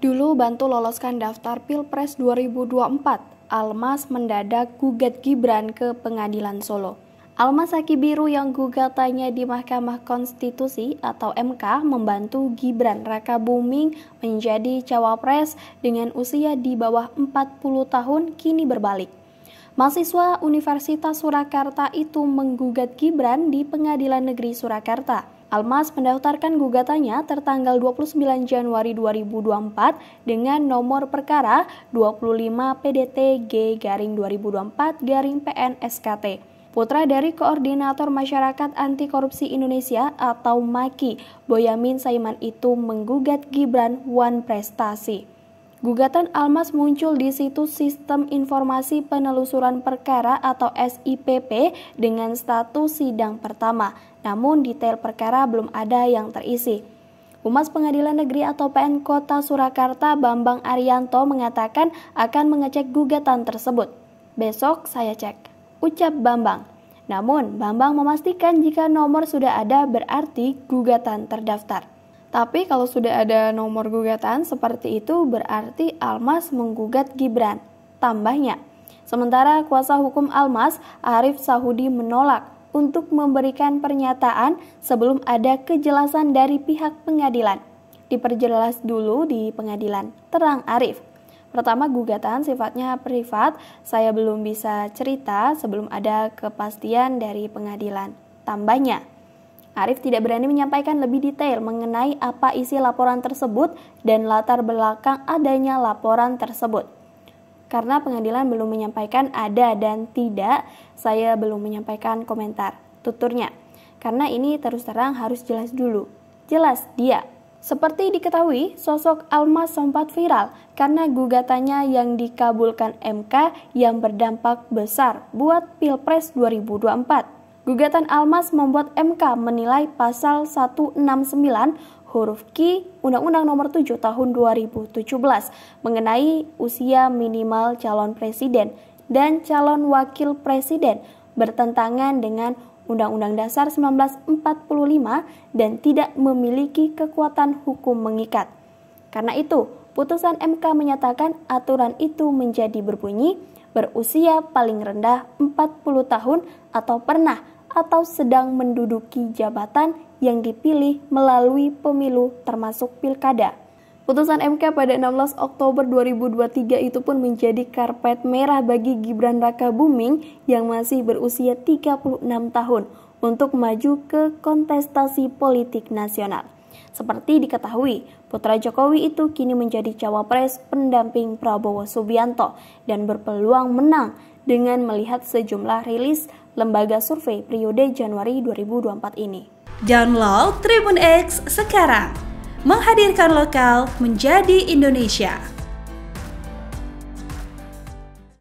Dulu bantu loloskan daftar Pilpres 2024, Almas mendadak gugat Gibran ke pengadilan Solo. Almas Saki Biru yang gugatannya di Mahkamah Konstitusi atau MK membantu Gibran Raka Buming menjadi cawapres dengan usia di bawah 40 tahun kini berbalik. Mahasiswa Universitas Surakarta itu menggugat Gibran di Pengadilan Negeri Surakarta. Almas mendaftarkan gugatannya tertanggal 29 Januari 2024 dengan nomor perkara 25 PDT G garing 2024 garing PNSKT. Putra dari Koordinator Masyarakat Anti Korupsi Indonesia atau MAKI, Boyamin Saiman itu menggugat Gibran Wan Prestasi. Gugatan Almas muncul di situs Sistem Informasi Penelusuran Perkara atau SIPP dengan status sidang pertama, namun detail perkara belum ada yang terisi. Humas Pengadilan Negeri atau PN Kota Surakarta Bambang Arianto mengatakan akan mengecek gugatan tersebut. Besok saya cek, ucap Bambang. Namun, Bambang memastikan jika nomor sudah ada berarti gugatan terdaftar. Tapi kalau sudah ada nomor gugatan seperti itu berarti Almas menggugat Gibran. Tambahnya, sementara kuasa hukum Almas Arif Sahudi menolak untuk memberikan pernyataan sebelum ada kejelasan dari pihak pengadilan. Diperjelas dulu di pengadilan. Terang Arif. Pertama gugatan sifatnya privat, saya belum bisa cerita sebelum ada kepastian dari pengadilan. Tambahnya, Arif tidak berani menyampaikan lebih detail mengenai apa isi laporan tersebut dan latar belakang adanya laporan tersebut. Karena pengadilan belum menyampaikan ada dan tidak, saya belum menyampaikan komentar. Tuturnya, karena ini terus terang harus jelas dulu. Jelas dia. Seperti diketahui, sosok Almas sempat viral karena gugatannya yang dikabulkan MK yang berdampak besar buat Pilpres 2024. Gugatan Almas membuat MK menilai pasal 169 huruf Q Undang-Undang Nomor 7 Tahun 2017 mengenai usia minimal calon presiden dan calon wakil presiden bertentangan dengan Undang-Undang Dasar 1945 dan tidak memiliki kekuatan hukum mengikat. Karena itu, putusan MK menyatakan aturan itu menjadi berbunyi berusia paling rendah 40 tahun atau pernah atau sedang menduduki jabatan yang dipilih melalui pemilu termasuk pilkada. Putusan MK pada 16 Oktober 2023 itu pun menjadi karpet merah bagi Gibran Raka Buming yang masih berusia 36 tahun untuk maju ke kontestasi politik nasional. Seperti diketahui, putra Jokowi itu kini menjadi cawapres pendamping Prabowo Subianto dan berpeluang menang dengan melihat sejumlah rilis lembaga survei periode Januari 2024 ini. Download Tribun X sekarang, menghadirkan lokal menjadi Indonesia.